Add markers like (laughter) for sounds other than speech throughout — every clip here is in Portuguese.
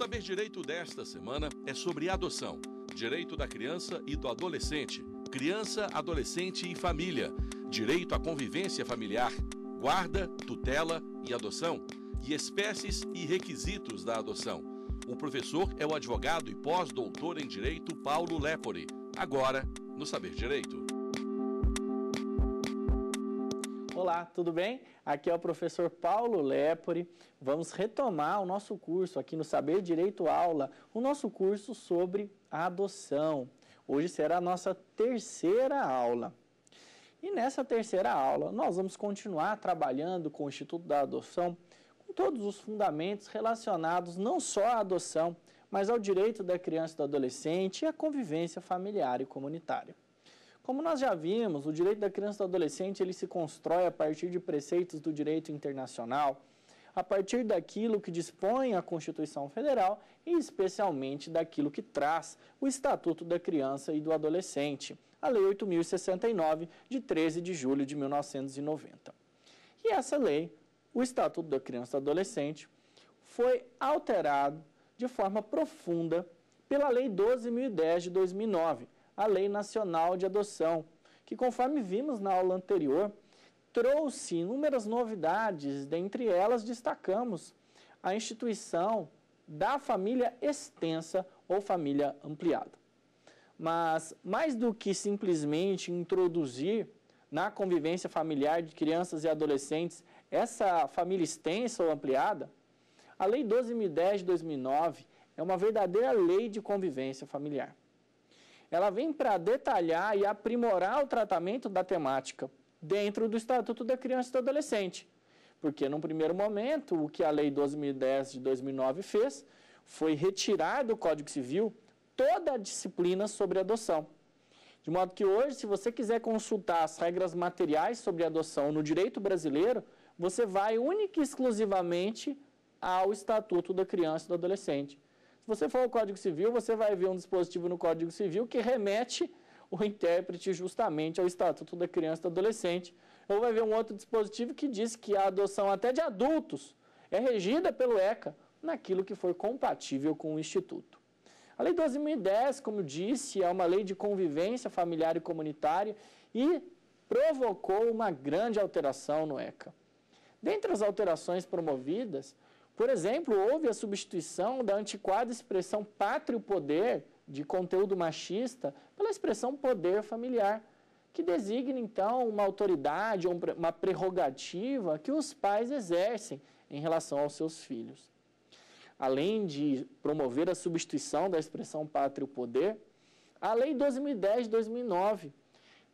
Saber Direito desta semana é sobre adoção, direito da criança e do adolescente, criança, adolescente e família, direito à convivência familiar, guarda, tutela e adoção, e espécies e requisitos da adoção. O professor é o advogado e pós-doutor em direito Paulo Lepore, agora no Saber Direito. Olá, tudo bem? Aqui é o professor Paulo Lepore. Vamos retomar o nosso curso aqui no Saber Direito Aula, o nosso curso sobre adoção. Hoje será a nossa terceira aula. E nessa terceira aula, nós vamos continuar trabalhando com o Instituto da Adoção, com todos os fundamentos relacionados não só à adoção, mas ao direito da criança e do adolescente e à convivência familiar e comunitária. Como nós já vimos, o direito da criança e do adolescente ele se constrói a partir de preceitos do direito internacional, a partir daquilo que dispõe a Constituição Federal e especialmente daquilo que traz o Estatuto da Criança e do Adolescente, a Lei 8069 de 13 de julho de 1990. E essa lei, o Estatuto da Criança e do Adolescente, foi alterado de forma profunda pela Lei 12.010 de 2009, a Lei Nacional de Adoção, que, conforme vimos na aula anterior, trouxe inúmeras novidades, dentre elas destacamos a instituição da família extensa ou família ampliada. Mas, mais do que simplesmente introduzir na convivência familiar de crianças e adolescentes essa família extensa ou ampliada, a Lei 12.010 de 2009 é uma verdadeira lei de convivência familiar ela vem para detalhar e aprimorar o tratamento da temática dentro do Estatuto da Criança e do Adolescente. Porque, num primeiro momento, o que a Lei 12.010 de 2009 fez foi retirar do Código Civil toda a disciplina sobre adoção. De modo que hoje, se você quiser consultar as regras materiais sobre adoção no direito brasileiro, você vai única e exclusivamente ao Estatuto da Criança e do Adolescente você for ao Código Civil, você vai ver um dispositivo no Código Civil que remete o intérprete justamente ao Estatuto da Criança e do Adolescente. Ou vai ver um outro dispositivo que diz que a adoção até de adultos é regida pelo ECA naquilo que for compatível com o Instituto. A Lei 12.010, como eu disse, é uma lei de convivência familiar e comunitária e provocou uma grande alteração no ECA. Dentre as alterações promovidas, por exemplo, houve a substituição da antiquada expressão pátrio-poder, de conteúdo machista, pela expressão poder familiar, que designa, então, uma autoridade ou uma prerrogativa que os pais exercem em relação aos seus filhos. Além de promover a substituição da expressão pátrio-poder, a Lei 2010 de 2009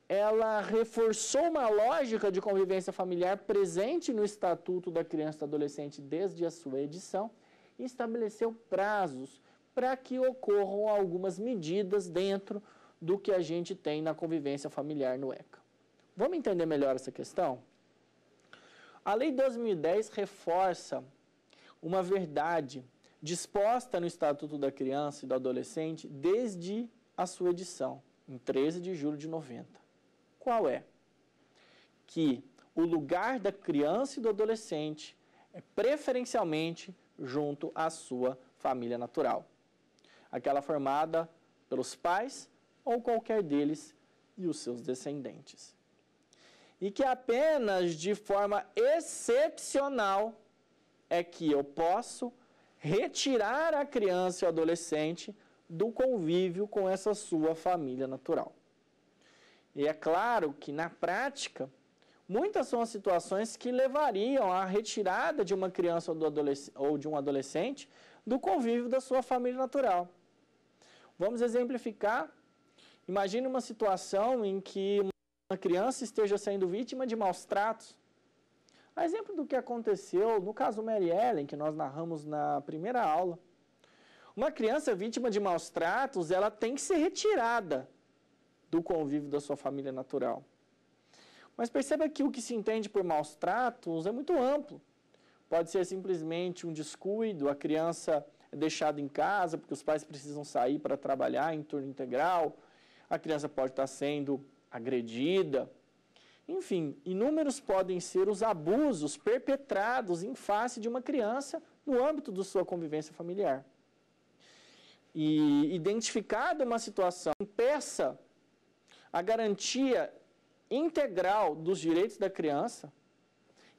ela reforçou uma lógica de convivência familiar presente no Estatuto da Criança e do Adolescente desde a sua edição e estabeleceu prazos para que ocorram algumas medidas dentro do que a gente tem na convivência familiar no ECA. Vamos entender melhor essa questão? A Lei 2010 reforça uma verdade disposta no Estatuto da Criança e do Adolescente desde a sua edição, em 13 de julho de 90 qual é? Que o lugar da criança e do adolescente é preferencialmente junto à sua família natural. Aquela formada pelos pais ou qualquer deles e os seus descendentes. E que apenas de forma excepcional é que eu posso retirar a criança e o adolescente do convívio com essa sua família natural. E é claro que, na prática, muitas são as situações que levariam à retirada de uma criança ou de um adolescente do convívio da sua família natural. Vamos exemplificar. Imagine uma situação em que uma criança esteja sendo vítima de maus tratos. A exemplo do que aconteceu no caso Mary Ellen, que nós narramos na primeira aula. Uma criança vítima de maus tratos, ela tem que ser retirada do convívio da sua família natural. Mas perceba que o que se entende por maus tratos é muito amplo. Pode ser simplesmente um descuido, a criança é deixada em casa porque os pais precisam sair para trabalhar em turno integral, a criança pode estar sendo agredida. Enfim, inúmeros podem ser os abusos perpetrados em face de uma criança no âmbito da sua convivência familiar. E identificada uma situação impeça a garantia integral dos direitos da criança,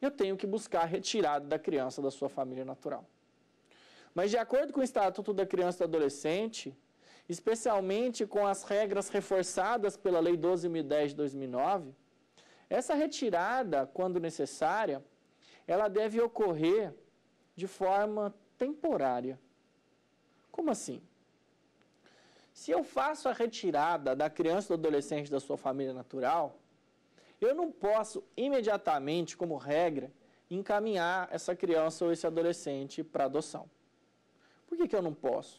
eu tenho que buscar a retirada da criança da sua família natural. Mas, de acordo com o Estatuto da Criança e do Adolescente, especialmente com as regras reforçadas pela Lei 12.010 de 2009, essa retirada, quando necessária, ela deve ocorrer de forma temporária. Como assim? Se eu faço a retirada da criança ou do adolescente da sua família natural, eu não posso imediatamente, como regra, encaminhar essa criança ou esse adolescente para adoção. Por que, que eu não posso?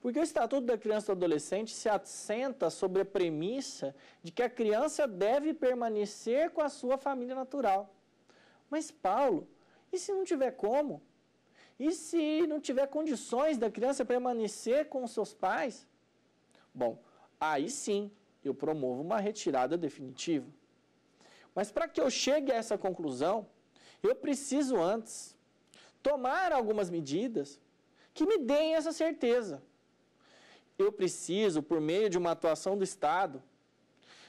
Porque o Estatuto da Criança e do Adolescente se assenta sobre a premissa de que a criança deve permanecer com a sua família natural. Mas, Paulo, e se não tiver como? E se não tiver condições da criança permanecer com os seus pais? Bom, aí sim eu promovo uma retirada definitiva. Mas para que eu chegue a essa conclusão, eu preciso antes tomar algumas medidas que me deem essa certeza. Eu preciso, por meio de uma atuação do Estado,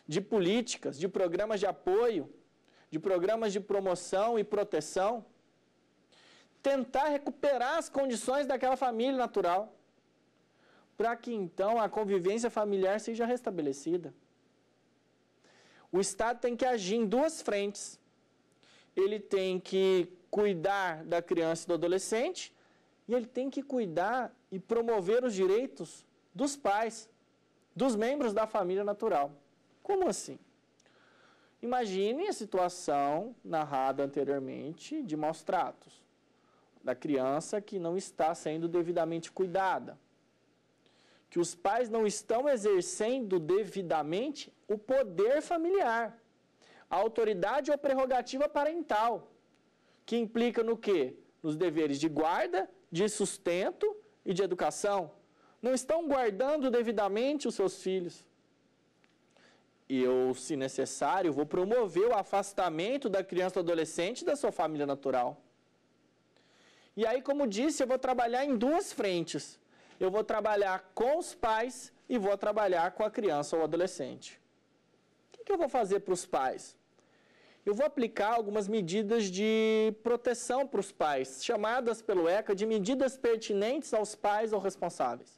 de políticas, de programas de apoio, de programas de promoção e proteção, tentar recuperar as condições daquela família natural para que então a convivência familiar seja restabelecida. O Estado tem que agir em duas frentes. Ele tem que cuidar da criança e do adolescente e ele tem que cuidar e promover os direitos dos pais, dos membros da família natural. Como assim? Imagine a situação narrada anteriormente de maus tratos da criança que não está sendo devidamente cuidada que os pais não estão exercendo devidamente o poder familiar, a autoridade ou é prerrogativa parental, que implica no quê? Nos deveres de guarda, de sustento e de educação. Não estão guardando devidamente os seus filhos. E eu, se necessário, vou promover o afastamento da criança ou adolescente da sua família natural. E aí, como disse, eu vou trabalhar em duas frentes eu vou trabalhar com os pais e vou trabalhar com a criança ou adolescente. O que eu vou fazer para os pais? Eu vou aplicar algumas medidas de proteção para os pais, chamadas pelo ECA de medidas pertinentes aos pais ou responsáveis.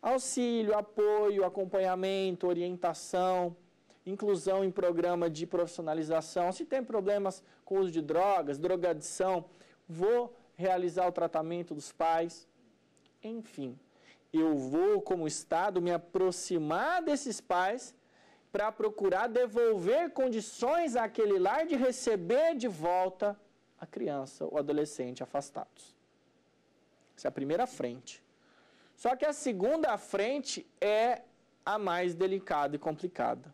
Auxílio, apoio, acompanhamento, orientação, inclusão em programa de profissionalização. Se tem problemas com o uso de drogas, drogadição, vou realizar o tratamento dos pais enfim. Eu vou, como Estado, me aproximar desses pais para procurar devolver condições àquele lar de receber de volta a criança ou adolescente afastados. Essa é a primeira frente. Só que a segunda frente é a mais delicada e complicada.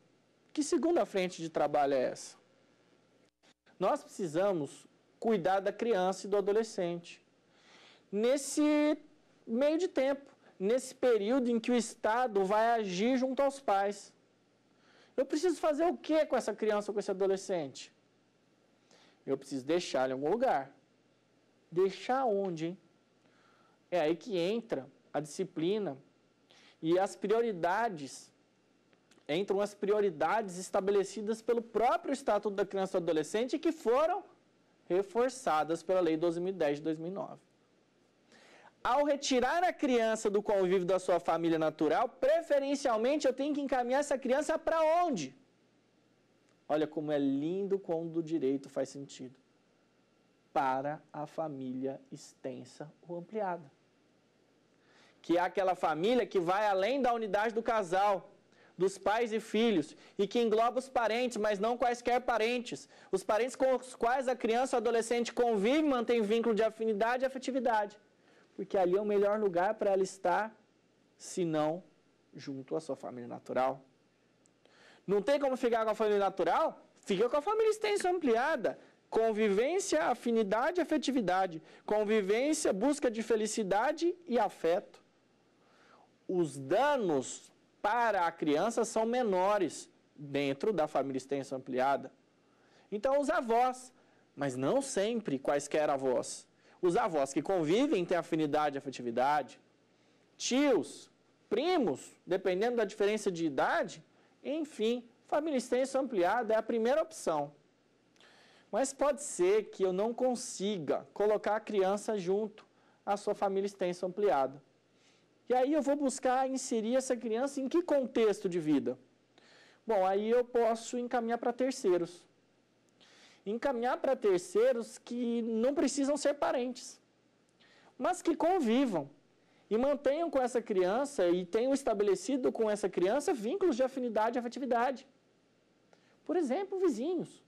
Que segunda frente de trabalho é essa? Nós precisamos cuidar da criança e do adolescente. Nesse meio de tempo, nesse período em que o Estado vai agir junto aos pais. Eu preciso fazer o que com essa criança com esse adolescente? Eu preciso deixar ele em algum lugar. Deixar onde, hein? É aí que entra a disciplina e as prioridades. Entram as prioridades estabelecidas pelo próprio Estatuto da Criança e do Adolescente que foram reforçadas pela Lei 2010 de 2009 ao retirar a criança do convívio da sua família natural, preferencialmente eu tenho que encaminhar essa criança para onde? Olha como é lindo quando o direito faz sentido. Para a família extensa ou ampliada. Que é aquela família que vai além da unidade do casal, dos pais e filhos, e que engloba os parentes, mas não quaisquer parentes. Os parentes com os quais a criança ou adolescente convive, mantém vínculo de afinidade e afetividade porque ali é o melhor lugar para ela estar, se não junto à sua família natural. Não tem como ficar com a família natural? Fica com a família extensa ampliada. Convivência, afinidade, afetividade. Convivência, busca de felicidade e afeto. Os danos para a criança são menores dentro da família extensa ampliada. Então, os avós, mas não sempre quaisquer avós os avós que convivem têm afinidade e afetividade, tios, primos, dependendo da diferença de idade, enfim, família extensa ampliada é a primeira opção. Mas pode ser que eu não consiga colocar a criança junto à sua família extensa ampliada. E aí eu vou buscar inserir essa criança em que contexto de vida? Bom, aí eu posso encaminhar para terceiros encaminhar para terceiros que não precisam ser parentes, mas que convivam e mantenham com essa criança e tenham estabelecido com essa criança vínculos de afinidade e afetividade. Por exemplo, vizinhos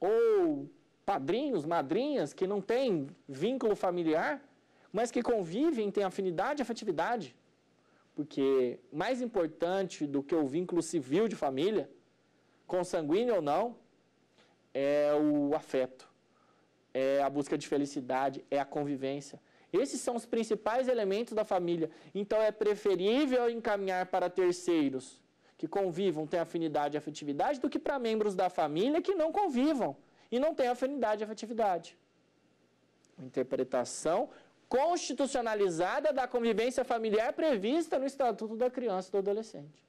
ou padrinhos, madrinhas que não têm vínculo familiar, mas que convivem, têm afinidade e afetividade. Porque mais importante do que o vínculo civil de família, consanguíneo ou não, é o afeto, é a busca de felicidade, é a convivência. Esses são os principais elementos da família. Então é preferível encaminhar para terceiros que convivam, têm afinidade e afetividade, do que para membros da família que não convivam e não têm afinidade e afetividade. Interpretação constitucionalizada da convivência familiar prevista no Estatuto da Criança e do Adolescente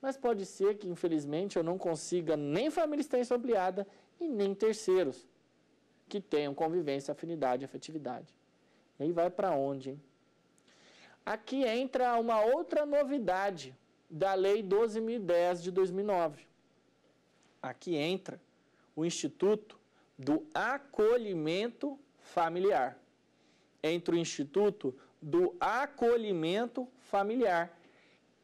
mas pode ser que, infelizmente, eu não consiga nem família extensa ampliada e nem terceiros que tenham convivência, afinidade, afetividade. E aí vai para onde, hein? Aqui entra uma outra novidade da Lei 12.010 de 2009. Aqui entra o Instituto do Acolhimento Familiar. Entra o Instituto do Acolhimento Familiar,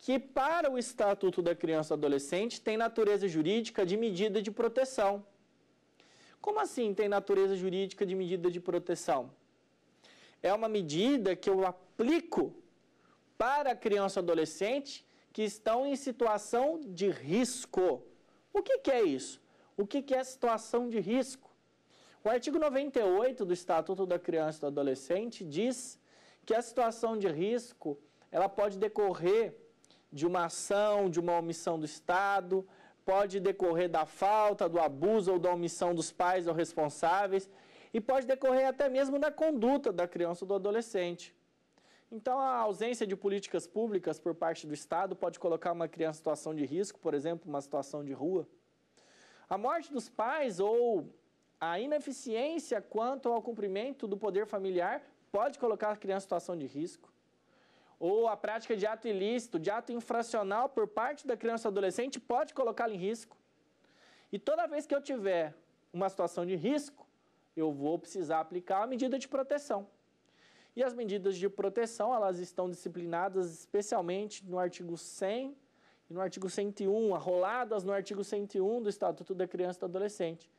que, para o Estatuto da Criança e Adolescente, tem natureza jurídica de medida de proteção. Como assim tem natureza jurídica de medida de proteção? É uma medida que eu aplico para a criança e adolescente que estão em situação de risco. O que, que é isso? O que, que é situação de risco? O artigo 98 do Estatuto da Criança e do Adolescente diz que a situação de risco ela pode decorrer de uma ação, de uma omissão do Estado, pode decorrer da falta, do abuso ou da omissão dos pais ou responsáveis, e pode decorrer até mesmo da conduta da criança ou do adolescente. Então, a ausência de políticas públicas por parte do Estado pode colocar uma criança em situação de risco, por exemplo, uma situação de rua. A morte dos pais ou a ineficiência quanto ao cumprimento do poder familiar pode colocar a criança em situação de risco ou a prática de ato ilícito, de ato infracional por parte da criança ou adolescente pode colocá la em risco. E toda vez que eu tiver uma situação de risco, eu vou precisar aplicar a medida de proteção. E as medidas de proteção, elas estão disciplinadas especialmente no artigo 100 e no artigo 101, arroladas no artigo 101 do Estatuto da Criança e do Adolescente.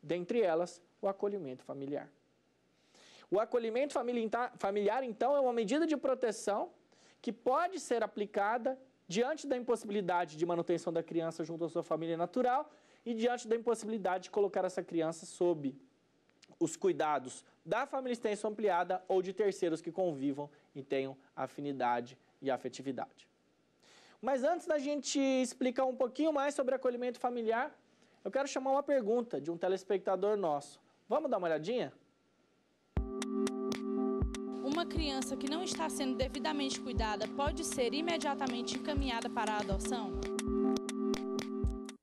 Dentre elas, o acolhimento familiar. O acolhimento familiar, então, é uma medida de proteção que pode ser aplicada diante da impossibilidade de manutenção da criança junto à sua família natural e diante da impossibilidade de colocar essa criança sob os cuidados da família extensa ampliada ou de terceiros que convivam e tenham afinidade e afetividade. Mas antes da gente explicar um pouquinho mais sobre acolhimento familiar, eu quero chamar uma pergunta de um telespectador nosso. Vamos dar uma olhadinha? uma criança que não está sendo devidamente cuidada pode ser imediatamente encaminhada para a adoção?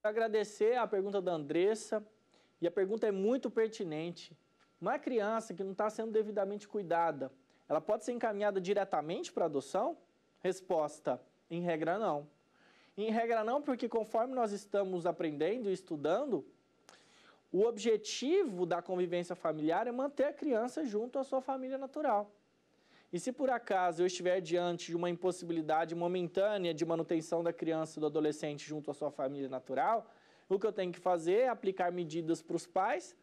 Agradecer a pergunta da Andressa, e a pergunta é muito pertinente. Uma criança que não está sendo devidamente cuidada, ela pode ser encaminhada diretamente para adoção? Resposta: em regra, não. Em regra, não, porque conforme nós estamos aprendendo e estudando, o objetivo da convivência familiar é manter a criança junto à sua família natural. E se por acaso eu estiver diante de uma impossibilidade momentânea de manutenção da criança e do adolescente junto à sua família natural, o que eu tenho que fazer é aplicar medidas para os pais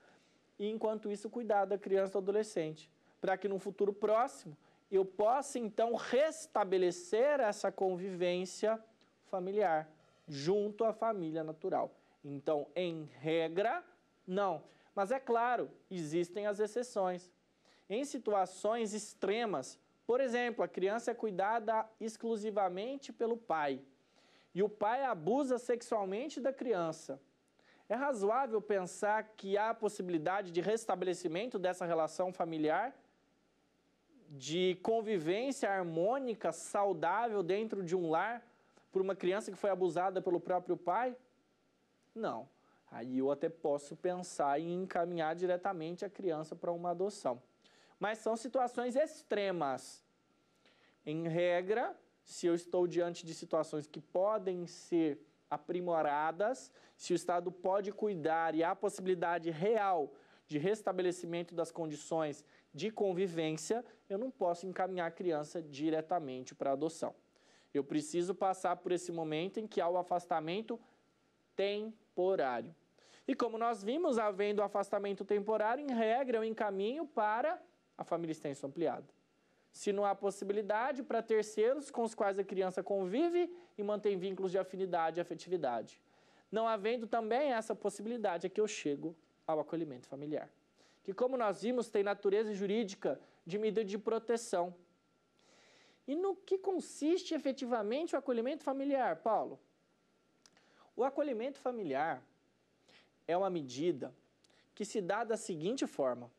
e, enquanto isso, cuidar da criança e do adolescente, para que no futuro próximo eu possa então restabelecer essa convivência familiar junto à família natural. Então, em regra, não. Mas é claro, existem as exceções em situações extremas. Por exemplo, a criança é cuidada exclusivamente pelo pai e o pai abusa sexualmente da criança. É razoável pensar que há a possibilidade de restabelecimento dessa relação familiar, de convivência harmônica, saudável dentro de um lar, por uma criança que foi abusada pelo próprio pai? Não. Aí eu até posso pensar em encaminhar diretamente a criança para uma adoção mas são situações extremas. Em regra, se eu estou diante de situações que podem ser aprimoradas, se o Estado pode cuidar e há possibilidade real de restabelecimento das condições de convivência, eu não posso encaminhar a criança diretamente para adoção. Eu preciso passar por esse momento em que há o afastamento temporário. E como nós vimos, havendo afastamento temporário, em regra, eu encaminho para a família extenso ampliada. Se não há possibilidade, para terceiros com os quais a criança convive e mantém vínculos de afinidade e afetividade. Não havendo também essa possibilidade, é que eu chego ao acolhimento familiar. Que, como nós vimos, tem natureza jurídica de medida de proteção. E no que consiste efetivamente o acolhimento familiar, Paulo? O acolhimento familiar é uma medida que se dá da seguinte forma: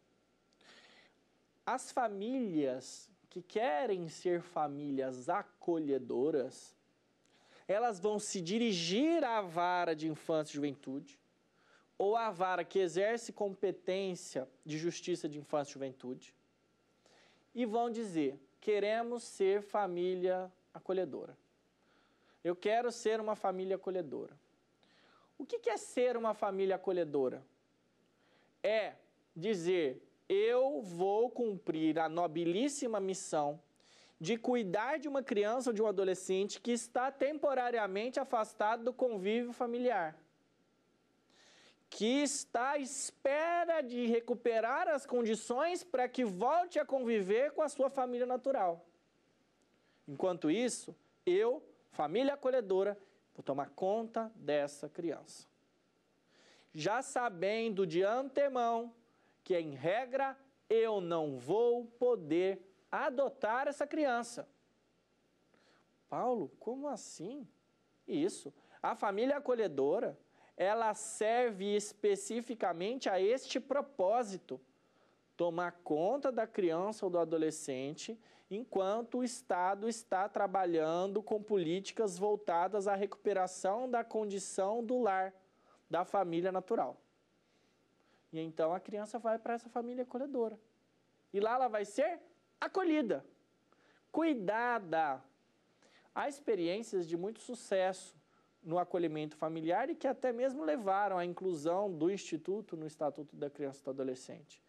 as famílias que querem ser famílias acolhedoras, elas vão se dirigir à vara de infância e juventude, ou à vara que exerce competência de justiça de infância e juventude, e vão dizer: queremos ser família acolhedora. Eu quero ser uma família acolhedora. O que é ser uma família acolhedora? É dizer eu vou cumprir a nobilíssima missão de cuidar de uma criança ou de um adolescente que está temporariamente afastado do convívio familiar, que está à espera de recuperar as condições para que volte a conviver com a sua família natural. Enquanto isso, eu, família acolhedora, vou tomar conta dessa criança. Já sabendo de antemão que, em regra, eu não vou poder adotar essa criança. Paulo, como assim? Isso. A família acolhedora, ela serve especificamente a este propósito: tomar conta da criança ou do adolescente, enquanto o Estado está trabalhando com políticas voltadas à recuperação da condição do lar, da família natural. E então a criança vai para essa família acolhedora. E lá ela vai ser acolhida, cuidada. Há experiências de muito sucesso no acolhimento familiar e que até mesmo levaram à inclusão do Instituto no Estatuto da Criança e do Adolescente.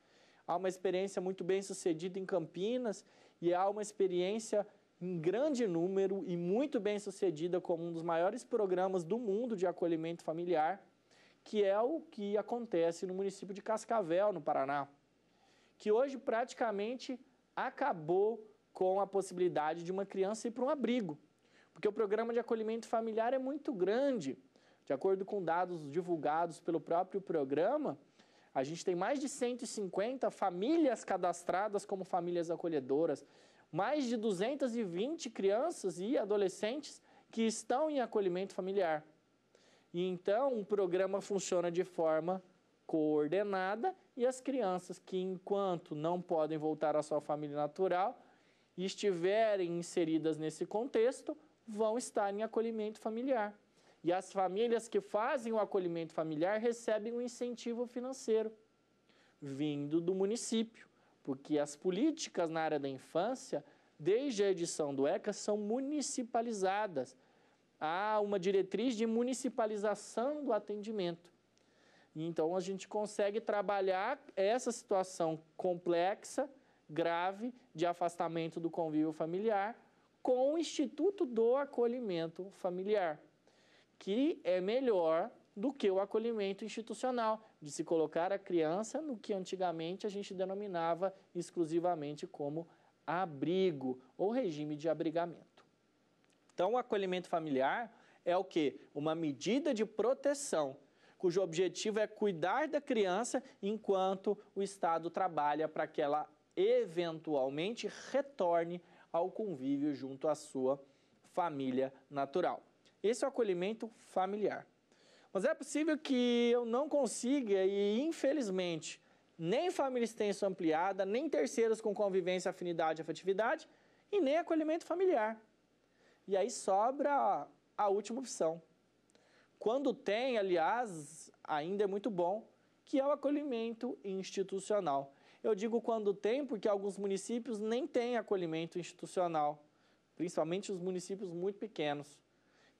Há uma experiência muito bem sucedida em Campinas e há uma experiência em grande número e muito bem sucedida como um dos maiores programas do mundo de acolhimento familiar que é o que acontece no município de Cascavel, no Paraná, que hoje praticamente acabou com a possibilidade de uma criança ir para um abrigo, porque o programa de acolhimento familiar é muito grande. De acordo com dados divulgados pelo próprio programa, a gente tem mais de 150 famílias cadastradas como famílias acolhedoras, mais de 220 crianças e adolescentes que estão em acolhimento familiar. E então, um programa funciona de forma coordenada e as crianças que, enquanto não podem voltar à sua família natural e estiverem inseridas nesse contexto, vão estar em acolhimento familiar. E as famílias que fazem o acolhimento familiar recebem um incentivo financeiro vindo do município, porque as políticas na área da infância, desde a edição do ECA, são municipalizadas há uma diretriz de municipalização do atendimento. Então, a gente consegue trabalhar essa situação complexa, grave, de afastamento do convívio familiar, com o Instituto do Acolhimento Familiar, que é melhor do que o acolhimento institucional, de se colocar a criança no que antigamente a gente denominava exclusivamente como abrigo ou regime de abrigamento. Então, o acolhimento familiar é o que? Uma medida de proteção, cujo objetivo é cuidar da criança enquanto o Estado trabalha para que ela eventualmente retorne ao convívio junto à sua família natural. Esse é o acolhimento familiar. Mas é possível que eu não consiga e, infelizmente, nem família extenso ampliada, nem terceiros com convivência, afinidade e afetividade e nem acolhimento familiar. E aí sobra a última opção. Quando tem, aliás, ainda é muito bom, que é o acolhimento institucional. Eu digo quando tem porque alguns municípios nem têm acolhimento institucional, principalmente os municípios muito pequenos,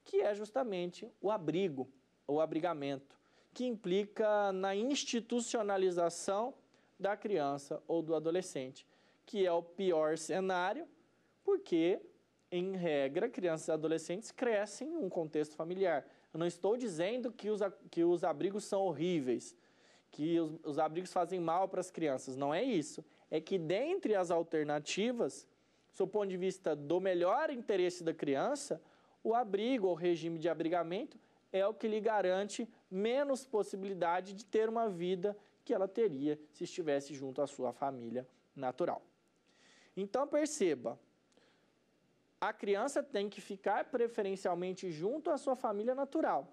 que é justamente o abrigo o abrigamento, que implica na institucionalização da criança ou do adolescente, que é o pior cenário, porque em regra, crianças e adolescentes crescem em um contexto familiar. Eu não estou dizendo que os, que os abrigos são horríveis, que os, os abrigos fazem mal para as crianças. Não é isso. É que dentre as alternativas, do ponto de vista do melhor interesse da criança, o abrigo ou regime de abrigamento é o que lhe garante menos possibilidade de ter uma vida que ela teria se estivesse junto à sua família natural. Então perceba, a criança tem que ficar preferencialmente junto à sua família natural.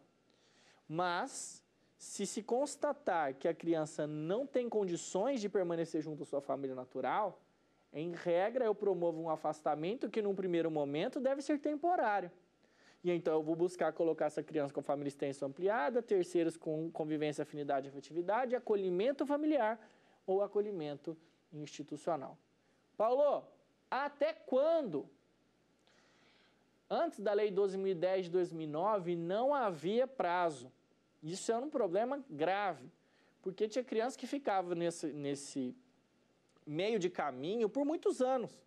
Mas, se se constatar que a criança não tem condições de permanecer junto à sua família natural, em regra eu promovo um afastamento que, num primeiro momento, deve ser temporário. E então eu vou buscar colocar essa criança com família extensa ampliada, terceiros com convivência, afinidade e afetividade, acolhimento familiar ou acolhimento institucional. Paulo, até quando Antes da Lei 12.010 de 2009, não havia prazo. Isso era um problema grave, porque tinha criança que ficava nesse, nesse meio de caminho por muitos anos.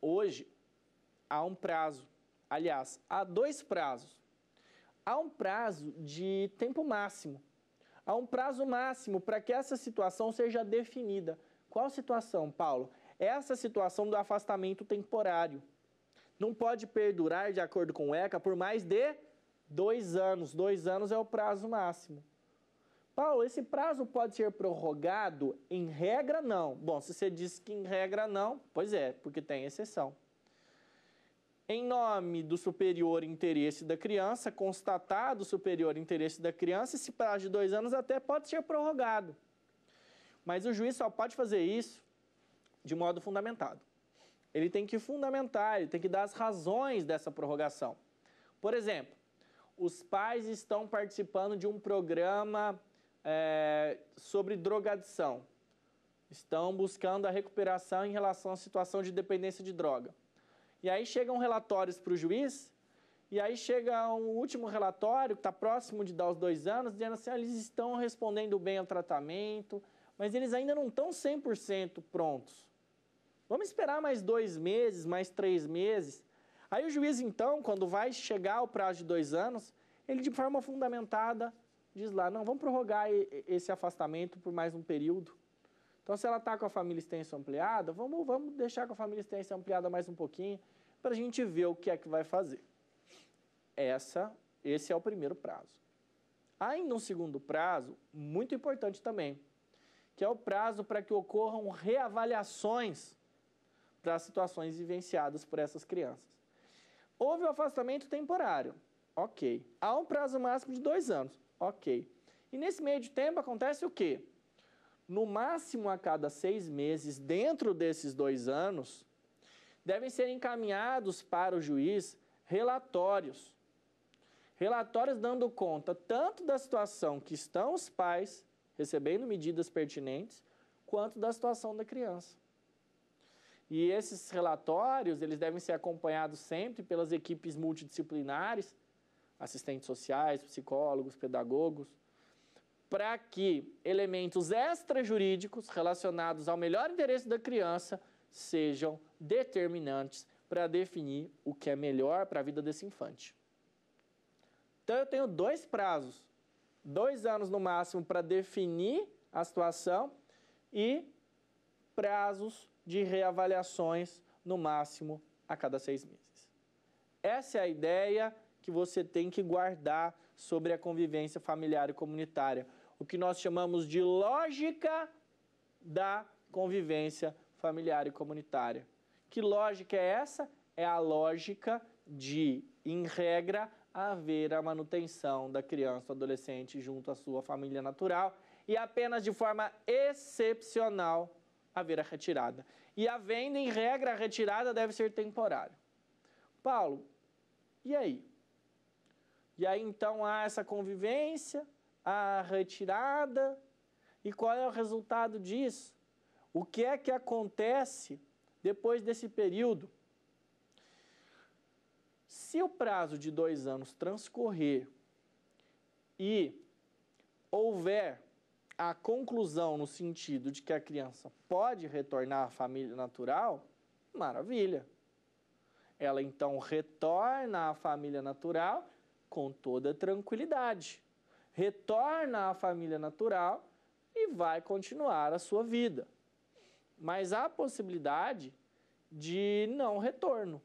Hoje, há um prazo. Aliás, há dois prazos. Há um prazo de tempo máximo. Há um prazo máximo para que essa situação seja definida. Qual situação, Paulo? Essa situação do afastamento temporário não pode perdurar, de acordo com o ECA, por mais de dois anos. Dois anos é o prazo máximo. Paulo, esse prazo pode ser prorrogado? Em regra, não. Bom, se você disse que em regra não, pois é, porque tem exceção. Em nome do superior interesse da criança, constatado o superior interesse da criança, esse prazo de dois anos até pode ser prorrogado. Mas o juiz só pode fazer isso de modo fundamentado ele tem que fundamentar, ele tem que dar as razões dessa prorrogação. Por exemplo, os pais estão participando de um programa é, sobre drogadição. Estão buscando a recuperação em relação à situação de dependência de droga. E aí chegam relatórios para o juiz, e aí chega um último relatório, que está próximo de dar os dois anos, dizendo assim: ah, eles estão respondendo bem ao tratamento, mas eles ainda não estão 100% prontos. Vamos esperar mais dois meses, mais três meses. Aí o juiz, então, quando vai chegar o prazo de dois anos, ele, de forma fundamentada, diz lá: não, vamos prorrogar esse afastamento por mais um período. Então, se ela está com a família extensa ampliada, vamos, vamos deixar com a família extensa ampliada mais um pouquinho para a gente ver o que é que vai fazer. Essa, esse é o primeiro prazo. Ainda um segundo prazo, muito importante também, que é o prazo para que ocorram reavaliações das situações vivenciadas por essas crianças. Houve o um afastamento temporário, ok. Há um prazo máximo de dois anos, ok. E nesse meio de tempo acontece o quê? No máximo a cada seis meses, dentro desses dois anos, devem ser encaminhados para o juiz relatórios. Relatórios dando conta tanto da situação que estão os pais recebendo medidas pertinentes, quanto da situação da criança. E esses relatórios, eles devem ser acompanhados sempre pelas equipes multidisciplinares, assistentes sociais, psicólogos, pedagogos, para que elementos extrajurídicos relacionados ao melhor interesse da criança sejam determinantes para definir o que é melhor para a vida desse infante. Então eu tenho dois prazos, dois anos no máximo para definir a situação e prazos de reavaliações, no máximo a cada seis meses. Essa é a ideia que você tem que guardar sobre a convivência familiar e comunitária, o que nós chamamos de lógica da convivência familiar e comunitária. Que lógica é essa? É a lógica de, em regra, haver a manutenção da criança ou adolescente junto à sua família natural e apenas de forma excepcional haver a retirada. E a venda, em regra, a retirada deve ser temporária. Paulo, e aí? E aí então há essa convivência, a retirada, e qual é o resultado disso? O que é que acontece depois desse período? Se o prazo de dois anos transcorrer e houver a conclusão no sentido de que a criança pode retornar à família natural, maravilha. Ela então retorna à família natural com toda tranquilidade. Retorna à família natural e vai continuar a sua vida. Mas há a possibilidade de não retorno.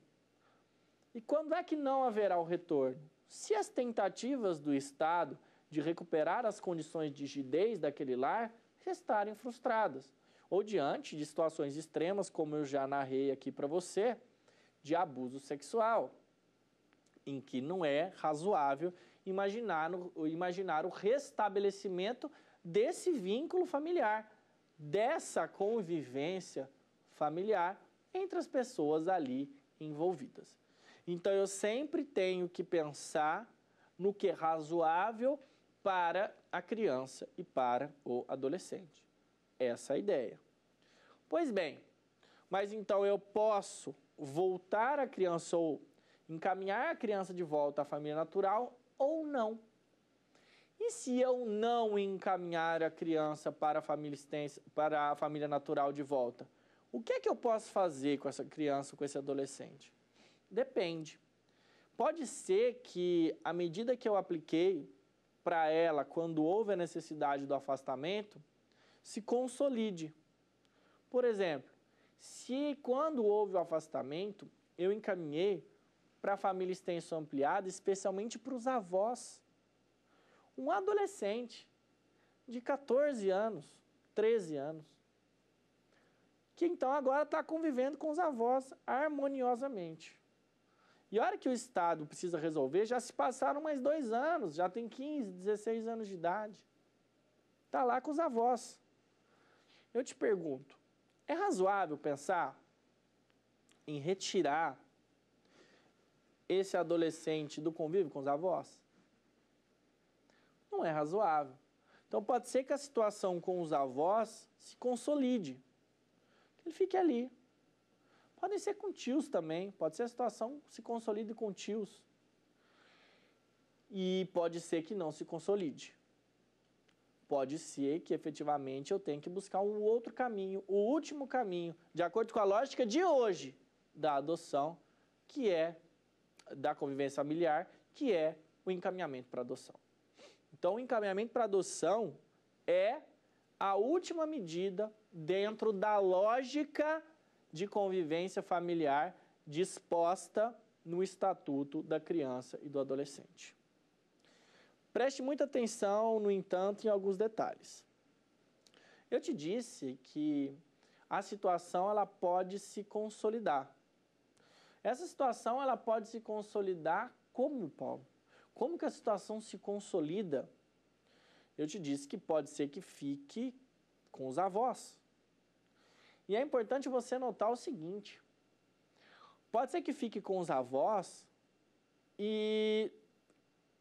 E quando é que não haverá o retorno? Se as tentativas do Estado de recuperar as condições de rigidez daquele lar restarem frustradas. Ou diante de situações extremas, como eu já narrei aqui para você, de abuso sexual, em que não é razoável imaginar, imaginar o restabelecimento desse vínculo familiar, dessa convivência familiar entre as pessoas ali envolvidas. Então eu sempre tenho que pensar no que é razoável para a criança e para o adolescente. Essa é a ideia. Pois bem, mas então eu posso voltar a criança ou encaminhar a criança de volta à família natural ou não. E se eu não encaminhar a criança para a família, para a família natural de volta? O que é que eu posso fazer com essa criança, com esse adolescente? Depende. Pode ser que, a medida que eu apliquei para ela quando houve a necessidade do afastamento se consolide. Por exemplo, se quando houve o afastamento eu encaminhei para a família extensão ampliada, especialmente para os avós, um adolescente de 14 anos, 13 anos, que então agora está convivendo com os avós harmoniosamente. E a hora que o Estado precisa resolver, já se passaram mais dois anos, já tem 15, 16 anos de idade. Está lá com os avós. Eu te pergunto, é razoável pensar em retirar esse adolescente do convívio com os avós? Não é razoável. Então pode ser que a situação com os avós se consolide. Que ele fique ali, Podem ser com tios também, pode ser a situação se consolide com tios. E pode ser que não se consolide. Pode ser que efetivamente eu tenha que buscar um outro caminho, o último caminho, de acordo com a lógica de hoje da adoção, que é da convivência familiar, que é o encaminhamento para adoção. Então, o encaminhamento para adoção é a última medida dentro da lógica de convivência familiar disposta no Estatuto da Criança e do Adolescente. Preste muita atenção, no entanto, em alguns detalhes. Eu te disse que a situação ela pode se consolidar. Essa situação ela pode se consolidar como, Paulo? Como que a situação se consolida? Eu te disse que pode ser que fique com os avós, e é importante você notar o seguinte: pode ser que fique com os avós e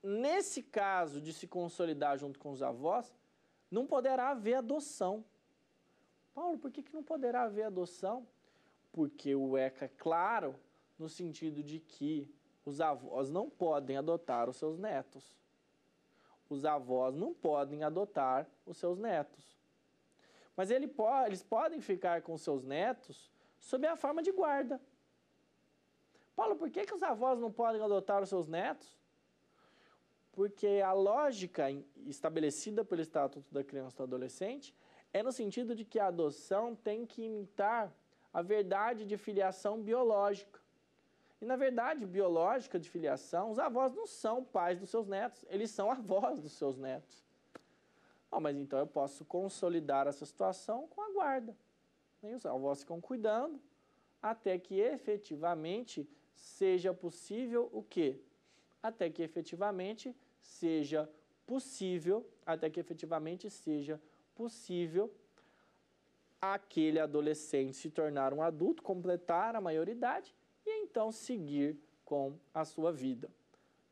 nesse caso de se consolidar junto com os avós, não poderá haver adoção. Paulo, por que, que não poderá haver adoção? Porque o ECA é claro no sentido de que os avós não podem adotar os seus netos. Os avós não podem adotar os seus netos. Mas ele po eles podem ficar com seus netos sob a forma de guarda. Paulo, por que, que os avós não podem adotar os seus netos? Porque a lógica estabelecida pelo Estatuto da Criança e do Adolescente é no sentido de que a adoção tem que imitar a verdade de filiação biológica. E na verdade biológica de filiação, os avós não são pais dos seus netos, eles são (laughs) avós dos seus netos. Ah, mas então eu posso consolidar essa situação com a guarda. Né? Os avós ficam cuidando até que efetivamente seja possível o quê? Até que efetivamente seja possível, até que efetivamente seja possível aquele adolescente se tornar um adulto, completar a maioridade e então seguir com a sua vida.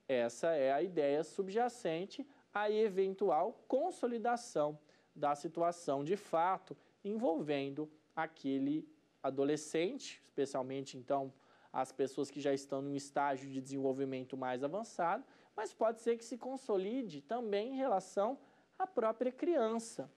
Essa é a ideia subjacente a eventual consolidação da situação de fato envolvendo aquele adolescente, especialmente então as pessoas que já estão num estágio de desenvolvimento mais avançado, mas pode ser que se consolide também em relação à própria criança,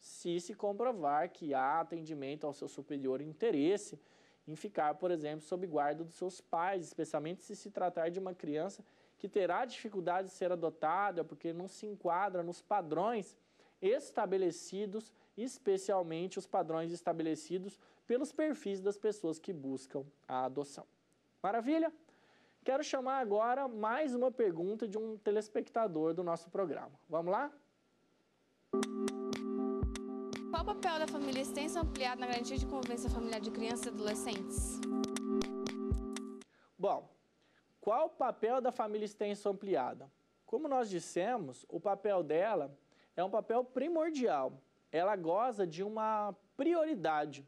se se comprovar que há atendimento ao seu superior interesse em ficar, por exemplo, sob guarda dos seus pais, especialmente se se tratar de uma criança que terá dificuldade de ser adotada é porque não se enquadra nos padrões estabelecidos, especialmente os padrões estabelecidos pelos perfis das pessoas que buscam a adoção. Maravilha? Quero chamar agora mais uma pergunta de um telespectador do nosso programa. Vamos lá? Qual o papel da família extensa ampliada na garantia de convivência familiar de crianças e adolescentes? Bom, qual o papel da família extensa ampliada? Como nós dissemos, o papel dela é um papel primordial. Ela goza de uma prioridade,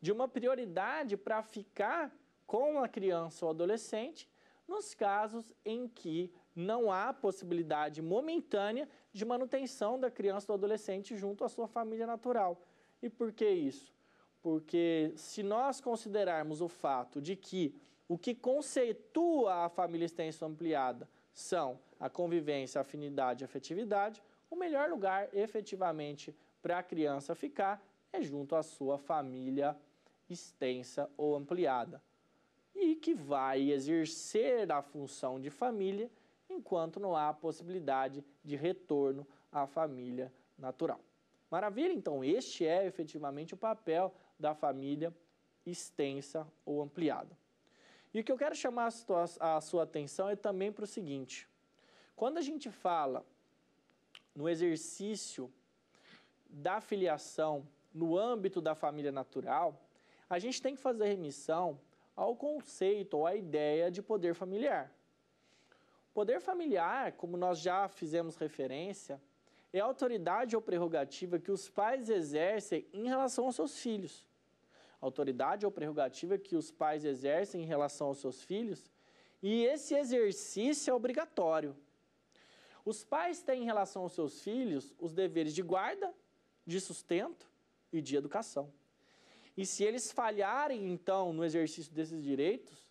de uma prioridade para ficar com a criança ou adolescente nos casos em que não há possibilidade momentânea de manutenção da criança ou adolescente junto à sua família natural. E por que isso? Porque se nós considerarmos o fato de que o que conceitua a família extensa ampliada são a convivência, afinidade e afetividade. O melhor lugar, efetivamente, para a criança ficar é junto à sua família extensa ou ampliada e que vai exercer a função de família enquanto não há possibilidade de retorno à família natural. Maravilha? Então, este é efetivamente o papel da família extensa ou ampliada. E o que eu quero chamar a sua, a sua atenção é também para o seguinte: quando a gente fala no exercício da filiação no âmbito da família natural, a gente tem que fazer remissão ao conceito ou à ideia de poder familiar. Poder familiar, como nós já fizemos referência, é a autoridade ou prerrogativa que os pais exercem em relação aos seus filhos autoridade ou prerrogativa que os pais exercem em relação aos seus filhos, e esse exercício é obrigatório. Os pais têm em relação aos seus filhos os deveres de guarda, de sustento e de educação. E se eles falharem, então, no exercício desses direitos,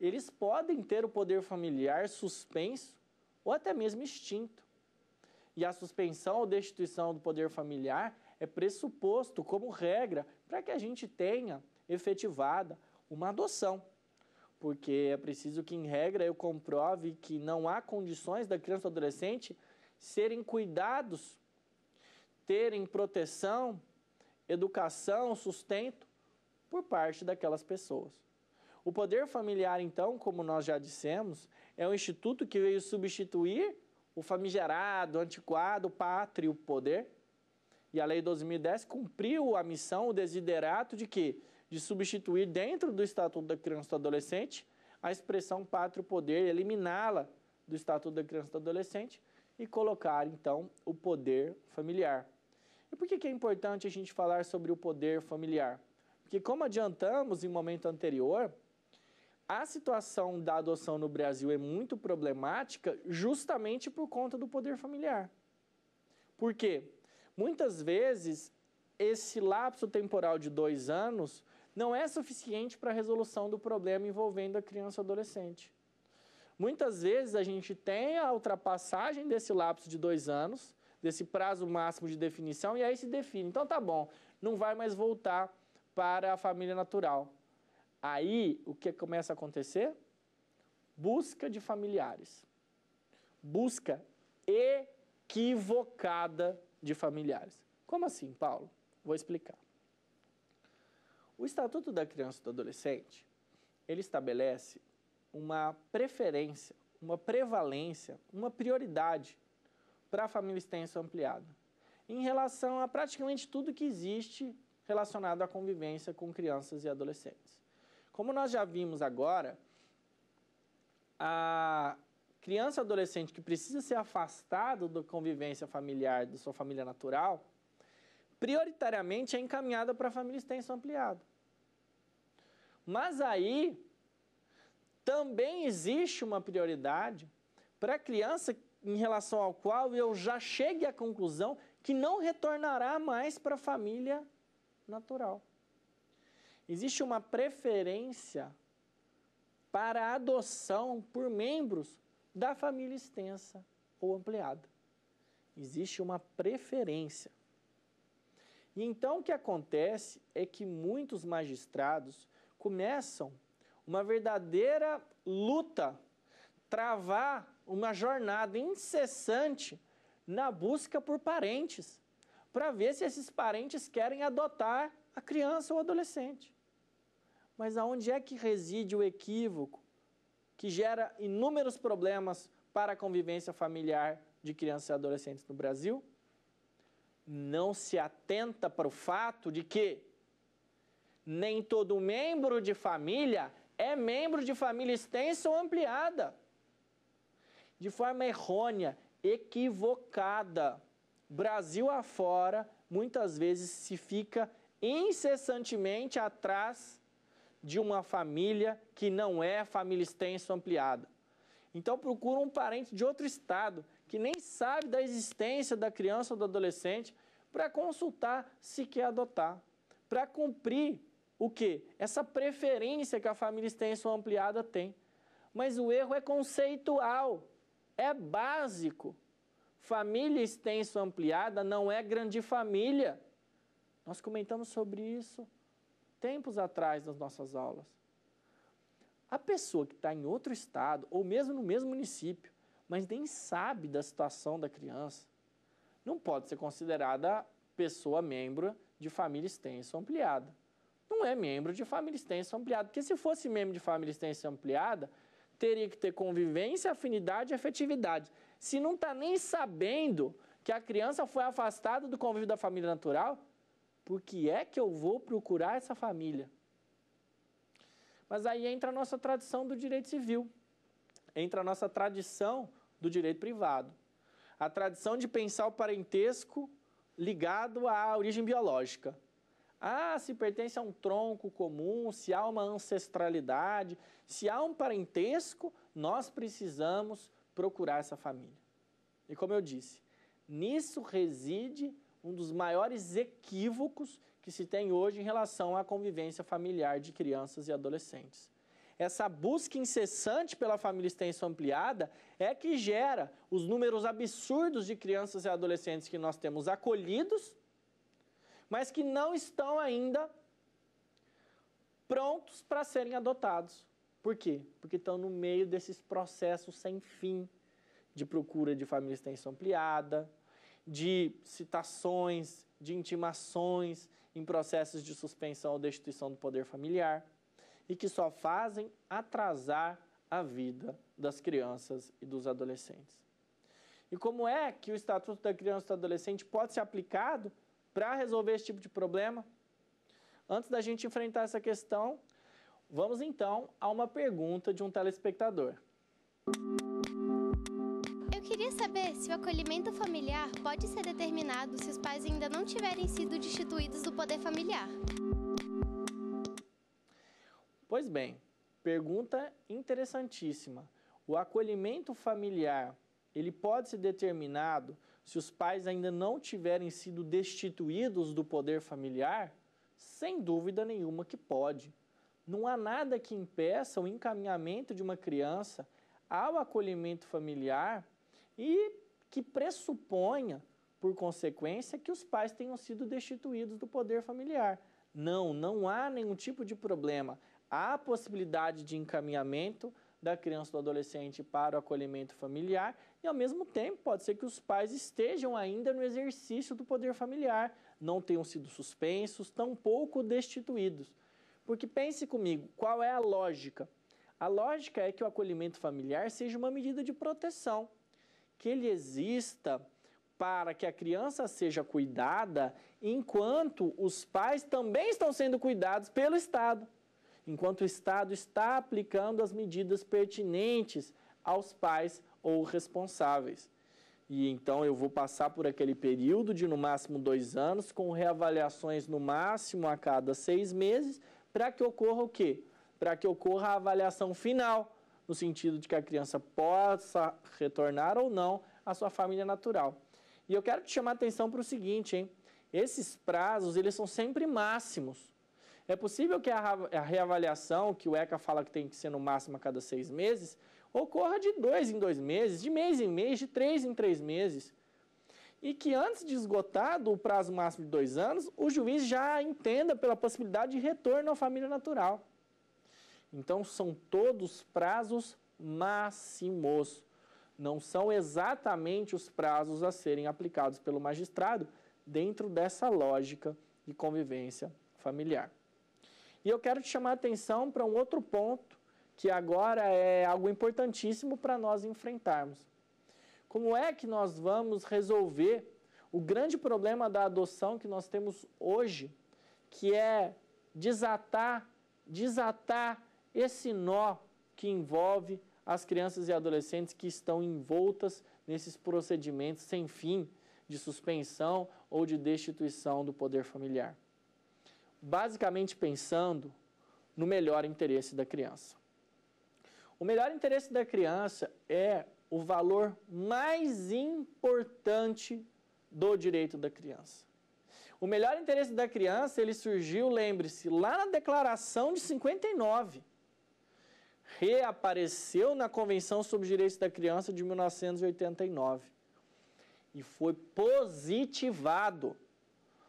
eles podem ter o poder familiar suspenso ou até mesmo extinto. E a suspensão ou destituição do poder familiar é pressuposto como regra para que a gente tenha efetivada uma adoção. Porque é preciso que, em regra, eu comprove que não há condições da criança ou adolescente serem cuidados, terem proteção, educação, sustento por parte daquelas pessoas. O poder familiar, então, como nós já dissemos, é um instituto que veio substituir o famigerado, o antiquado, o pátrio poder e a Lei 12.010 cumpriu a missão, o desiderato de que? De substituir dentro do Estatuto da Criança e do Adolescente a expressão pátrio poder, eliminá-la do Estatuto da Criança e do Adolescente e colocar, então, o poder familiar. E por que, é importante a gente falar sobre o poder familiar? Porque, como adiantamos em momento anterior, a situação da adoção no Brasil é muito problemática justamente por conta do poder familiar. Por quê? Muitas vezes, esse lapso temporal de dois anos não é suficiente para a resolução do problema envolvendo a criança ou adolescente. Muitas vezes a gente tem a ultrapassagem desse lapso de dois anos, desse prazo máximo de definição, e aí se define. Então tá bom, não vai mais voltar para a família natural. Aí o que começa a acontecer? Busca de familiares. Busca equivocada de familiares. Como assim, Paulo? Vou explicar. O Estatuto da Criança e do Adolescente, ele estabelece uma preferência, uma prevalência, uma prioridade para a família extensa ampliada, em relação a praticamente tudo que existe relacionado à convivência com crianças e adolescentes. Como nós já vimos agora, a criança e adolescente que precisa ser afastado da convivência familiar, da sua família natural, prioritariamente é encaminhada para a família extenso ampliada. Mas aí também existe uma prioridade para a criança em relação ao qual eu já cheguei à conclusão que não retornará mais para a família natural. Existe uma preferência para a adoção por membros da família extensa ou ampliada. Existe uma preferência. E então o que acontece é que muitos magistrados começam uma verdadeira luta, travar uma jornada incessante na busca por parentes, para ver se esses parentes querem adotar a criança ou adolescente. Mas aonde é que reside o equívoco? que gera inúmeros problemas para a convivência familiar de crianças e adolescentes no Brasil, não se atenta para o fato de que nem todo membro de família é membro de família extensa ou ampliada. De forma errônea, equivocada, Brasil afora, muitas vezes se fica incessantemente atrás de uma família que não é família extenso ampliada. Então procura um parente de outro estado que nem sabe da existência da criança ou do adolescente para consultar se quer adotar, para cumprir o que? Essa preferência que a família extensa ou ampliada tem. Mas o erro é conceitual, é básico. Família extensa ou ampliada não é grande família. Nós comentamos sobre isso tempos atrás nas nossas aulas. A pessoa que está em outro estado, ou mesmo no mesmo município, mas nem sabe da situação da criança, não pode ser considerada pessoa membro de família extensa ampliada. Não é membro de família extensa ampliada, porque se fosse membro de família extensa ampliada, teria que ter convivência, afinidade e afetividade. Se não está nem sabendo que a criança foi afastada do convívio da família natural, por que é que eu vou procurar essa família? Mas aí entra a nossa tradição do direito civil, entra a nossa tradição do direito privado, a tradição de pensar o parentesco ligado à origem biológica. Ah, se pertence a um tronco comum, se há uma ancestralidade, se há um parentesco, nós precisamos procurar essa família. E como eu disse, nisso reside um dos maiores equívocos que se tem hoje em relação à convivência familiar de crianças e adolescentes. Essa busca incessante pela família extensa ampliada é que gera os números absurdos de crianças e adolescentes que nós temos acolhidos, mas que não estão ainda prontos para serem adotados. Por quê? Porque estão no meio desses processos sem fim de procura de família extensão ampliada, de citações, de intimações em processos de suspensão ou destituição do poder familiar e que só fazem atrasar a vida das crianças e dos adolescentes. E como é que o Estatuto da Criança e do Adolescente pode ser aplicado para resolver esse tipo de problema? Antes da gente enfrentar essa questão, vamos então a uma pergunta de um telespectador. Queria saber se o acolhimento familiar pode ser determinado se os pais ainda não tiverem sido destituídos do poder familiar. Pois bem, pergunta interessantíssima. O acolhimento familiar, ele pode ser determinado se os pais ainda não tiverem sido destituídos do poder familiar? Sem dúvida nenhuma que pode. Não há nada que impeça o encaminhamento de uma criança ao acolhimento familiar e que pressuponha, por consequência, que os pais tenham sido destituídos do poder familiar. Não, não há nenhum tipo de problema. Há possibilidade de encaminhamento da criança ou do adolescente para o acolhimento familiar e, ao mesmo tempo, pode ser que os pais estejam ainda no exercício do poder familiar, não tenham sido suspensos, tampouco destituídos. Porque pense comigo, qual é a lógica? A lógica é que o acolhimento familiar seja uma medida de proteção que ele exista para que a criança seja cuidada, enquanto os pais também estão sendo cuidados pelo Estado, enquanto o Estado está aplicando as medidas pertinentes aos pais ou responsáveis. E então eu vou passar por aquele período de no máximo dois anos, com reavaliações no máximo a cada seis meses, para que ocorra o quê? Para que ocorra a avaliação final no sentido de que a criança possa retornar ou não à sua família natural. E eu quero te chamar a atenção para o seguinte, hein? Esses prazos, eles são sempre máximos. É possível que a reavaliação, que o ECA fala que tem que ser no máximo a cada seis meses, ocorra de dois em dois meses, de mês em mês, de três em três meses. E que antes de esgotado o prazo máximo de dois anos, o juiz já entenda pela possibilidade de retorno à família natural. Então, são todos prazos máximos. Não são exatamente os prazos a serem aplicados pelo magistrado dentro dessa lógica de convivência familiar. E eu quero te chamar a atenção para um outro ponto que agora é algo importantíssimo para nós enfrentarmos. Como é que nós vamos resolver o grande problema da adoção que nós temos hoje, que é desatar, desatar esse nó que envolve as crianças e adolescentes que estão envoltas nesses procedimentos sem fim de suspensão ou de destituição do poder familiar. Basicamente pensando no melhor interesse da criança. O melhor interesse da criança é o valor mais importante do direito da criança. O melhor interesse da criança, ele surgiu, lembre-se, lá na Declaração de 59 reapareceu na Convenção sobre Direitos da Criança de 1989 e foi positivado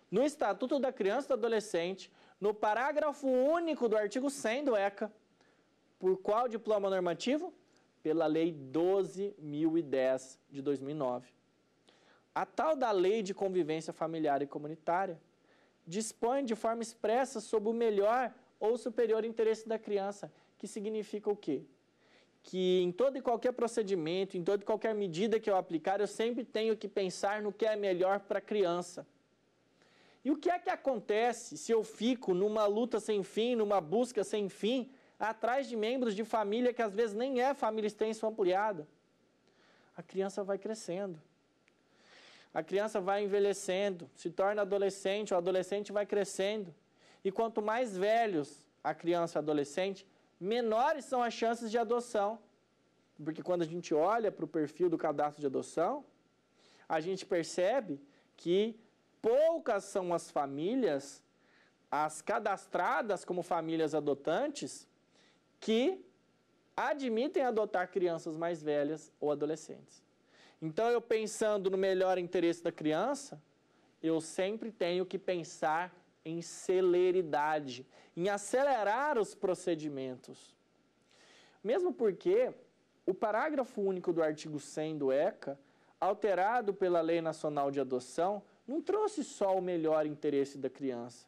no Estatuto da Criança e do Adolescente, no parágrafo único do artigo 100 do ECA, por qual diploma normativo? Pela Lei 12.010 de 2009. A tal da Lei de Convivência Familiar e Comunitária dispõe de forma expressa sobre o melhor ou superior interesse da criança que significa o quê? Que em todo e qualquer procedimento, em toda e qualquer medida que eu aplicar, eu sempre tenho que pensar no que é melhor para a criança. E o que é que acontece se eu fico numa luta sem fim, numa busca sem fim, atrás de membros de família que às vezes nem é família extensa ou ampliada? A criança vai crescendo. A criança vai envelhecendo, se torna adolescente, o adolescente vai crescendo. E quanto mais velhos a criança e adolescente, menores são as chances de adoção. Porque quando a gente olha para o perfil do cadastro de adoção, a gente percebe que poucas são as famílias, as cadastradas como famílias adotantes, que admitem adotar crianças mais velhas ou adolescentes. Então, eu pensando no melhor interesse da criança, eu sempre tenho que pensar em celeridade, em acelerar os procedimentos. Mesmo porque o parágrafo único do artigo 100 do ECA, alterado pela Lei Nacional de Adoção, não trouxe só o melhor interesse da criança.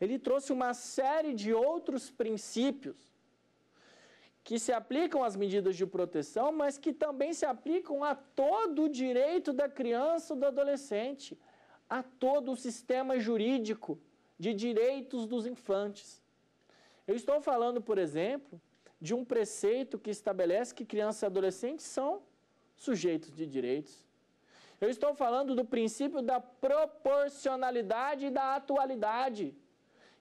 Ele trouxe uma série de outros princípios que se aplicam às medidas de proteção, mas que também se aplicam a todo o direito da criança ou do adolescente, a todo o sistema jurídico de direitos dos infantes. Eu estou falando, por exemplo, de um preceito que estabelece que crianças e adolescentes são sujeitos de direitos. Eu estou falando do princípio da proporcionalidade e da atualidade.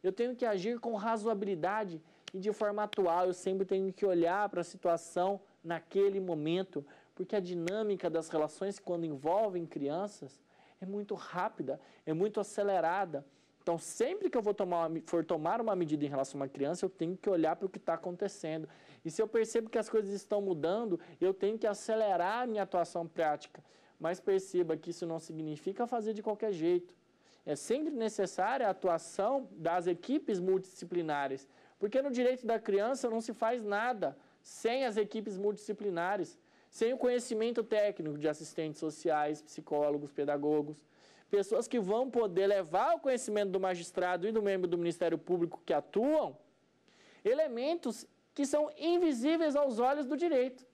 Eu tenho que agir com razoabilidade e de forma atual. Eu sempre tenho que olhar para a situação naquele momento, porque a dinâmica das relações quando envolvem crianças é muito rápida, é muito acelerada. Então, sempre que eu vou tomar, for tomar uma medida em relação a uma criança, eu tenho que olhar para o que está acontecendo. E se eu percebo que as coisas estão mudando, eu tenho que acelerar a minha atuação prática. Mas perceba que isso não significa fazer de qualquer jeito. É sempre necessária a atuação das equipes multidisciplinares, porque no direito da criança não se faz nada sem as equipes multidisciplinares, sem o conhecimento técnico de assistentes sociais, psicólogos, pedagogos pessoas que vão poder levar ao conhecimento do magistrado e do membro do Ministério Público que atuam elementos que são invisíveis aos olhos do direito.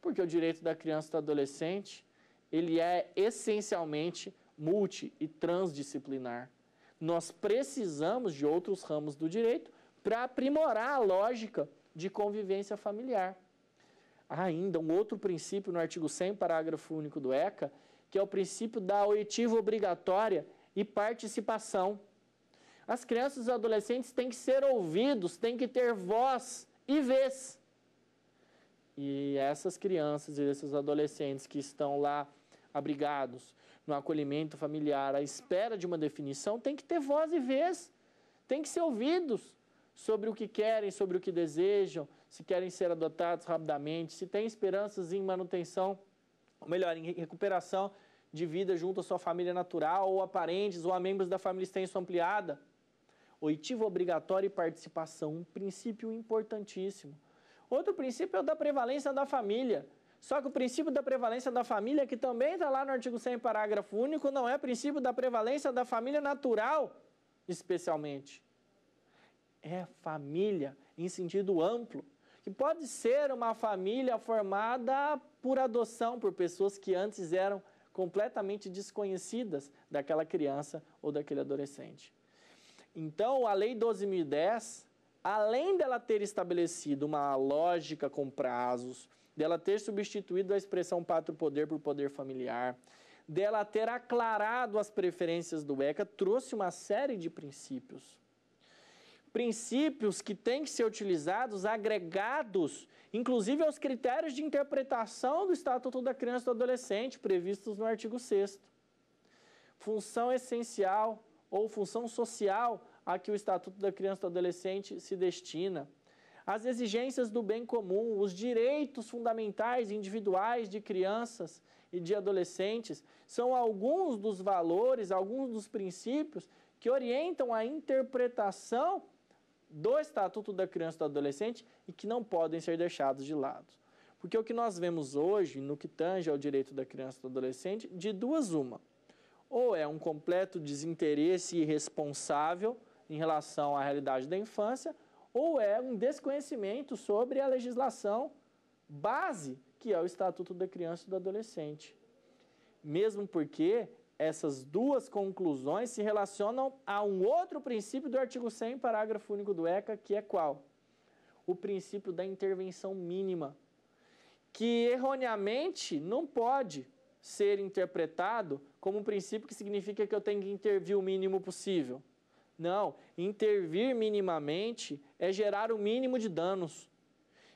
Porque o direito da criança e do adolescente, ele é essencialmente multi e transdisciplinar. Nós precisamos de outros ramos do direito para aprimorar a lógica de convivência familiar. Há ainda um outro princípio no artigo 100, parágrafo único do ECA, que é o princípio da oitiva obrigatória e participação. As crianças e os adolescentes têm que ser ouvidos, têm que ter voz e vez. E essas crianças e esses adolescentes que estão lá abrigados no acolhimento familiar, à espera de uma definição, têm que ter voz e vez, têm que ser ouvidos sobre o que querem, sobre o que desejam, se querem ser adotados rapidamente, se têm esperanças em manutenção melhor, em recuperação de vida junto à sua família natural ou a parentes ou a membros da família extensa ampliada. Oitivo obrigatório e participação, um princípio importantíssimo. Outro princípio é o da prevalência da família. Só que o princípio da prevalência da família, que também está lá no artigo 100, parágrafo único, não é princípio da prevalência da família natural, especialmente. É família em sentido amplo que pode ser uma família formada por adoção, por pessoas que antes eram completamente desconhecidas daquela criança ou daquele adolescente. Então, a Lei 12.010, além dela ter estabelecido uma lógica com prazos, dela ter substituído a expressão pátrio poder por poder familiar, dela ter aclarado as preferências do ECA, trouxe uma série de princípios princípios que têm que ser utilizados, agregados, inclusive aos critérios de interpretação do Estatuto da Criança e do Adolescente, previstos no artigo 6 Função essencial ou função social a que o Estatuto da Criança e do Adolescente se destina. As exigências do bem comum, os direitos fundamentais individuais de crianças e de adolescentes são alguns dos valores, alguns dos princípios que orientam a interpretação do Estatuto da Criança e do Adolescente e que não podem ser deixados de lado. Porque o que nós vemos hoje no que tange ao direito da criança e do adolescente, de duas uma. Ou é um completo desinteresse irresponsável em relação à realidade da infância, ou é um desconhecimento sobre a legislação base, que é o Estatuto da Criança e do Adolescente. Mesmo porque essas duas conclusões se relacionam a um outro princípio do artigo 100, parágrafo único do ECA, que é qual? O princípio da intervenção mínima, que erroneamente não pode ser interpretado como um princípio que significa que eu tenho que intervir o mínimo possível. Não, intervir minimamente é gerar o mínimo de danos.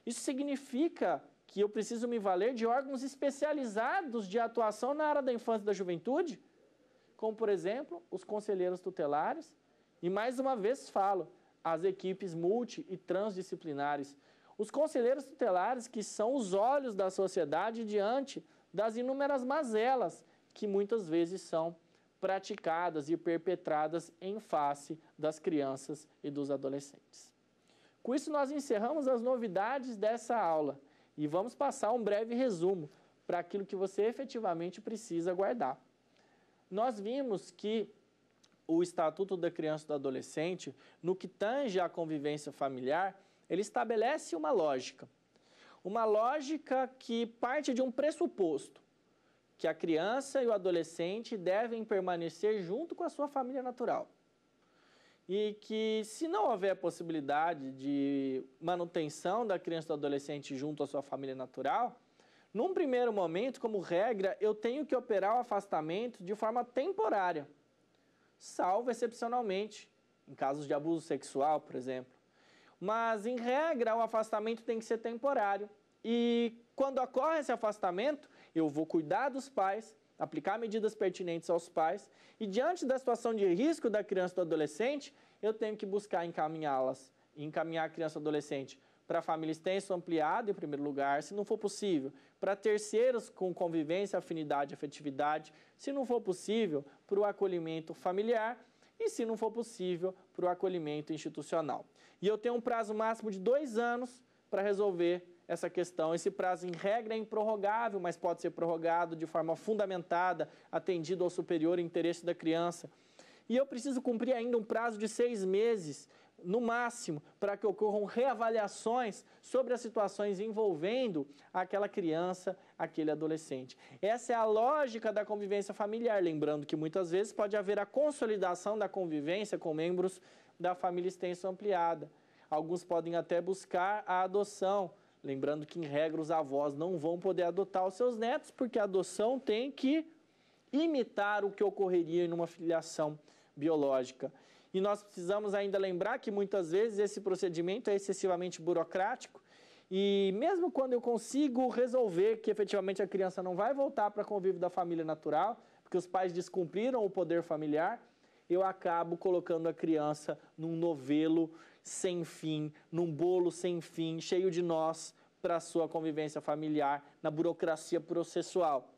Isso significa que eu preciso me valer de órgãos especializados de atuação na área da infância e da juventude como, por exemplo, os conselheiros tutelares. E mais uma vez falo, as equipes multi e transdisciplinares. Os conselheiros tutelares, que são os olhos da sociedade diante das inúmeras mazelas que muitas vezes são praticadas e perpetradas em face das crianças e dos adolescentes. Com isso, nós encerramos as novidades dessa aula e vamos passar um breve resumo para aquilo que você efetivamente precisa guardar nós vimos que o Estatuto da Criança e do Adolescente, no que tange à convivência familiar, ele estabelece uma lógica. Uma lógica que parte de um pressuposto, que a criança e o adolescente devem permanecer junto com a sua família natural. E que, se não houver possibilidade de manutenção da criança e do adolescente junto à sua família natural, num primeiro momento, como regra, eu tenho que operar o afastamento de forma temporária, salvo excepcionalmente, em casos de abuso sexual, por exemplo. Mas, em regra, o afastamento tem que ser temporário. E quando ocorre esse afastamento, eu vou cuidar dos pais, aplicar medidas pertinentes aos pais, e diante da situação de risco da criança e do adolescente, eu tenho que buscar encaminhá-las, encaminhar a criança e adolescente para famílias extenso ampliado em primeiro lugar, se não for possível, para terceiros com convivência, afinidade, afetividade, se não for possível, para o acolhimento familiar e, se não for possível, para o acolhimento institucional. E eu tenho um prazo máximo de dois anos para resolver essa questão. Esse prazo, em regra, é improrrogável, mas pode ser prorrogado de forma fundamentada, atendido ao superior interesse da criança. E eu preciso cumprir ainda um prazo de seis meses no máximo, para que ocorram reavaliações sobre as situações envolvendo aquela criança, aquele adolescente. Essa é a lógica da convivência familiar, lembrando que muitas vezes pode haver a consolidação da convivência com membros da família extensa ampliada. Alguns podem até buscar a adoção, lembrando que em regra os avós não vão poder adotar os seus netos, porque a adoção tem que imitar o que ocorreria em uma filiação biológica. E nós precisamos ainda lembrar que muitas vezes esse procedimento é excessivamente burocrático. E mesmo quando eu consigo resolver que efetivamente a criança não vai voltar para convívio da família natural, porque os pais descumpriram o poder familiar, eu acabo colocando a criança num novelo sem fim, num bolo sem fim, cheio de nós para a sua convivência familiar, na burocracia processual.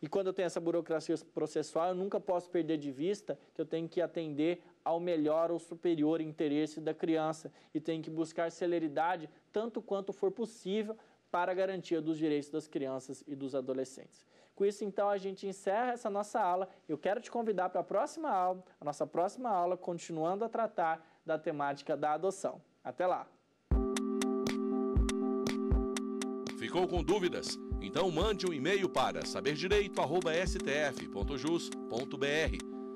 E quando eu tenho essa burocracia processual, eu nunca posso perder de vista que eu tenho que atender ao melhor ou superior interesse da criança e tem que buscar celeridade tanto quanto for possível para a garantia dos direitos das crianças e dos adolescentes. Com isso, então, a gente encerra essa nossa aula. Eu quero te convidar para a próxima aula, a nossa próxima aula, continuando a tratar da temática da adoção. Até lá! Ficou com dúvidas? Então mande um e-mail para saberdireito.stf.jus.br